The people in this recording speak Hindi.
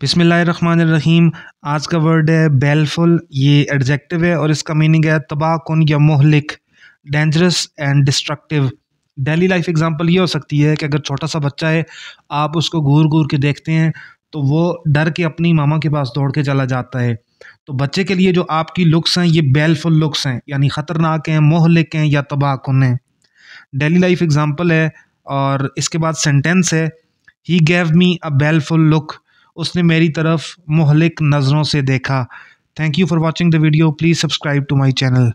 बिसमीम आज का वर्ड है बेलफुल ये एडजेक्टिव है और इसका मीनिंग है तबाह या मोहलिक dangerous and destructive daily life example ये हो सकती है कि अगर छोटा सा बच्चा है आप उसको घूर घूर के देखते हैं तो वो डर के अपनी मामा के पास दौड़ के चला जाता है तो बच्चे के लिए जो आपकी लुक्स हैं ये बेलफुल लुक्स हैं यानी ख़तरनाक हैं मोहलिक हैं या तबाह हैं डेली लाइफ एग्ज़ाम्पल है और इसके बाद सेंटेंस है he gave me a बेलफुल look उसने मेरी तरफ मोहलिक नज़रों से देखा thank you for watching the video please subscribe to my channel